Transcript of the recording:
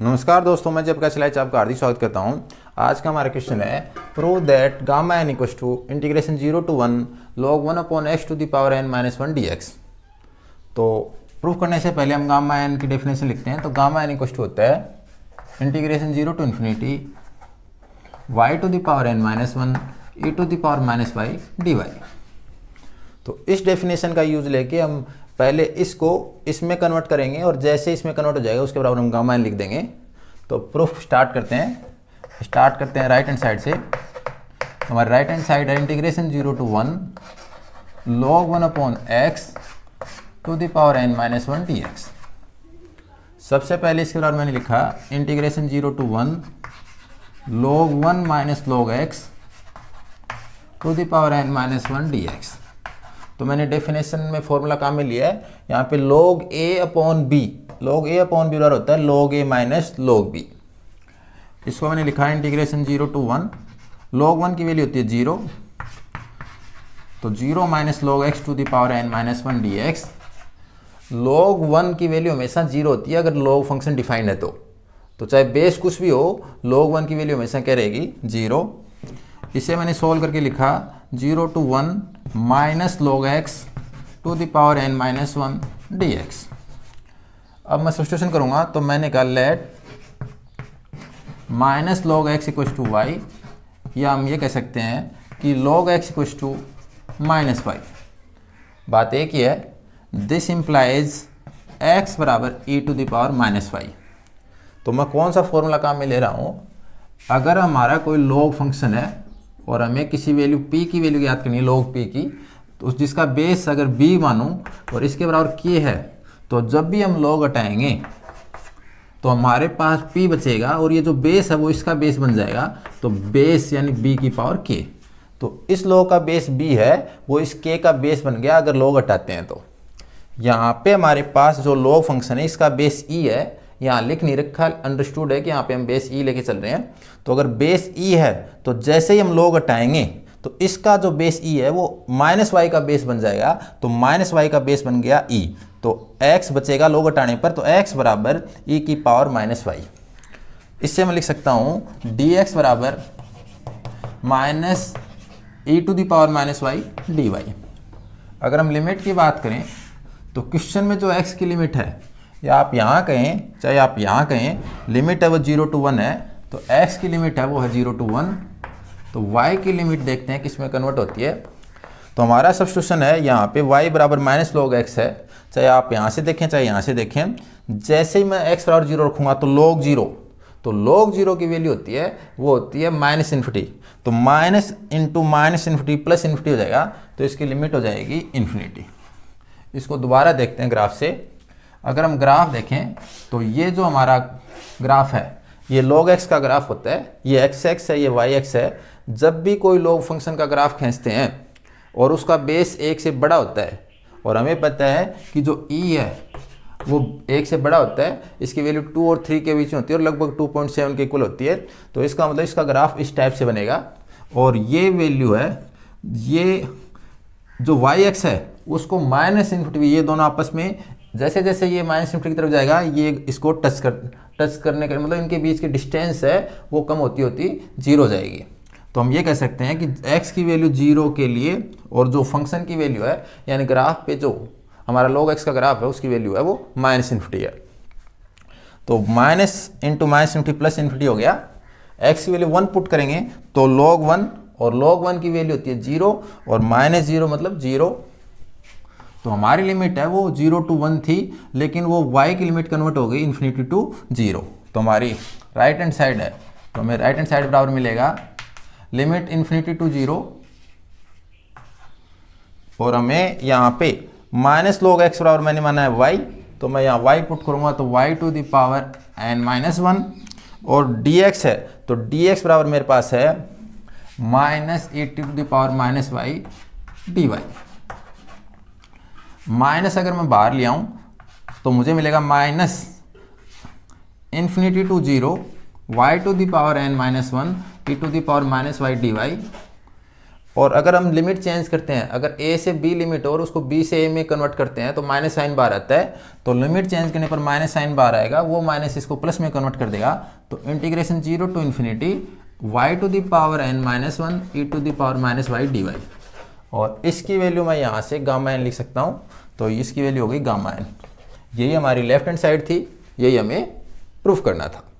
नमस्कार दोस्तों मैं जब कैसे लाइच आपका हार्दिक स्वागत करता हूँ आज का हमारा क्वेश्चन है prove that gamma n equal to integration zero to one log one upon x to the power n minus one d x तो प्रूफ करने से पहले हम गामा एन की डेफिनेशन लिखते हैं तो गामा एन इक्व टू होता है integration zero to infinity y to the power n minus one e to the power minus y d y तो इस डेफिनेशन का यूज लेके हम पहले इसको इसमें कन्वर्ट करेंगे और जैसे इसमें कन्वर्ट हो जाएगा उसके बराबर हम गामा लिख देंगे तो प्रूफ स्टार्ट करते हैं स्टार्ट करते हैं राइट हैंड साइड से हमारा राइट हैंड साइड है integration zero to one log one upon x to the power n minus one t x सबसे पहले इसके बराबर मैंने लिखा integration zero to one log one minus log x to the power n minus one d x तो मैंने definition में formula काम में लिया है यहाँ पे log a upon b log a upon b होता है log a minus log b इसको मैंने लिखा है integration zero to one log one की वैल्यू होती है जीरो तो zero minus log x to the power n minus one d x log one की वैल्यू हमेशा जीरो होती है अगर लॉग फंक्शन डिफाइंड है तो तो चाहे बेस कुछ भी हो लॉग वन की वैल्यू हमेशा क्या रहेगी जीरो इसे मैंने सोल्व करके लिखा zero to one minus log x to the power n minus one d x अब मैं सब्सटीट्यूशन करूंगा तो मैंने कहा let minus log x equal to y या हम ये कह सकते हैं कि log x equal to minus y बात एक ही है दिस इम्प्लाइज एक्स बराबर e to the power minus y तो मैं कौन सा फॉर्मूला काम में ले रहा हूँ अगर हमारा कोई लॉग फंक्शन है और हमें किसी वैल्यू पी की वैल्यू याद करनी है log पी की तो जिसका बेस अगर बी मानूँ और इसके बराबर के है तो जब भी हम log हटाएंगे तो हमारे पास p बचेगा और ये जो बेस है वो इसका बेस बन जाएगा तो बेस यानी b की पावर k तो इस लो का बेस b है वो इस k का बेस बन गया अगर log हटाते हैं तो यहाँ पे हमारे पास जो लो फंक्शन है इसका बेस e है यहाँ लिख नहीं रखा अंडरस्टूड है कि यहाँ पे हम बेस ई e लेके चल रहे हैं तो अगर बेस ई e है तो जैसे ही हम लोग हटाएंगे तो इसका जो बेस ई e है वो माइनस वाई का बेस बन जाएगा तो माइनस वाई का बेस बन गया ई तो एक्स बचेगा लोग हटाने पर तो एक्स बराबर ई की पावर माइनस वाई इससे मैं लिख सकता हूँ डी एक्स बराबर minus e to the power minus y d y अगर हम लिमिट की बात करें तो क्वेश्चन में जो एक्स की लिमिट है या आप यहाँ कहें चाहे आप यहाँ कहें लिमिट है वो जीरो टू वन है तो एक्स की लिमिट है वो है जीरो टू वन तो वाई की लिमिट देखते हैं किस में कन्वर्ट होती है तो हमारा सब्सटूशन है यहाँ पे वाई बराबर माइनस लॉग एक्स है चाहे आप यहाँ से देखें चाहे यहाँ से देखें जैसे ही मैं एक्स बराबर जीरो रखूँगा तो लॉग जीरो तो लॉग जीरो की वैल्यू होती है वो होती है माइनस इन्फिटी तो minus into minus infinity plus infinity हो जाएगा तो इसकी लिमिट हो जाएगी इन्फिनिटी इसको दोबारा देखते हैं ग्राफ से अगर हम ग्राफ देखें तो ये जो हमारा ग्राफ है ये लॉग एक्स का ग्राफ होता है ये एक्स एक्स है ये वाई एक्स है जब भी कोई लॉग फंक्शन का ग्राफ खींचते हैं और उसका बेस एक से बड़ा होता है और हमें पता है कि जो ई e है वो एक से बड़ा होता है इसकी वैल्यू टू और थ्री के बीच में होती है और लगभग टू पॉइंट सेवन के इक्वल होती है तो इसका मतलब इसका ग्राफ इस टाइप से बनेगा और ये वैल्यू है ये जो वाई एक्स है उसको माइनस इन्फिनिटी ये दोनों आपस में जैसे जैसे ये माइनस इन्फिनिटी की तरफ जाएगा ये इसको टच कर टच करने का मतलब इनके बीच की डिस्टेंस है वो कम होती होती जीरो हो जाएगी तो हम ये कह सकते हैं कि एक्स की वैल्यू जीरो के लिए और जो फंक्शन की वैल्यू है यानी ग्राफ पे जो हमारा लॉग एक्स का ग्राफ है उसकी वैल्यू है वो माइनस इन्फिटी है तो minus into minus infinity plus infinity हो गया एक्स की वैल्यू वन पुट करेंगे तो लॉग वन और लॉग वन की वैल्यू होती है जीरो और माइनस जीरो मतलब जीरो तो हमारी लिमिट है वो जीरो टू वन थी लेकिन वो वाई की लिमिट कन्वर्ट हो गई इन्फिनिटी टू जीरो तो हमारी राइट हैंड साइड है तो हमें राइट हैंड साइड बराबर मिलेगा लिमिट इन्फिनिटी टू जीरो और हमें यहाँ पे माइनस लोग एक्स बराबर मैंने माना है वाई तो मैं यहाँ वाई पुट करूँगा तो y to the power n minus one और डी एक्स है तो डी एक्स बराबर मेरे पास है minus e to the power minus y d y minus अगर मैं बाहर ले आऊं तो मुझे मिलेगा minus infinity to zero y to the power n minus one t to the power minus y d y और अगर हम लिमिट चेंज करते हैं अगर ए से बी लिमिट और उसको बी से ए में कन्वर्ट करते हैं तो माइनस साइन बार आता है तो लिमिट चेंज करने पर माइनस साइन बार आएगा वो माइनस इसको प्लस में कन्वर्ट कर देगा तो integration zero to infinity y to the power n minus one e to the power minus y d y और इसकी वैल्यू मैं यहाँ से गामा एन लिख सकता हूँ तो इसकी वैल्यू हो गई गामा एन यही हमारी लेफ्ट हैंड साइड थी यही हमें प्रूफ करना था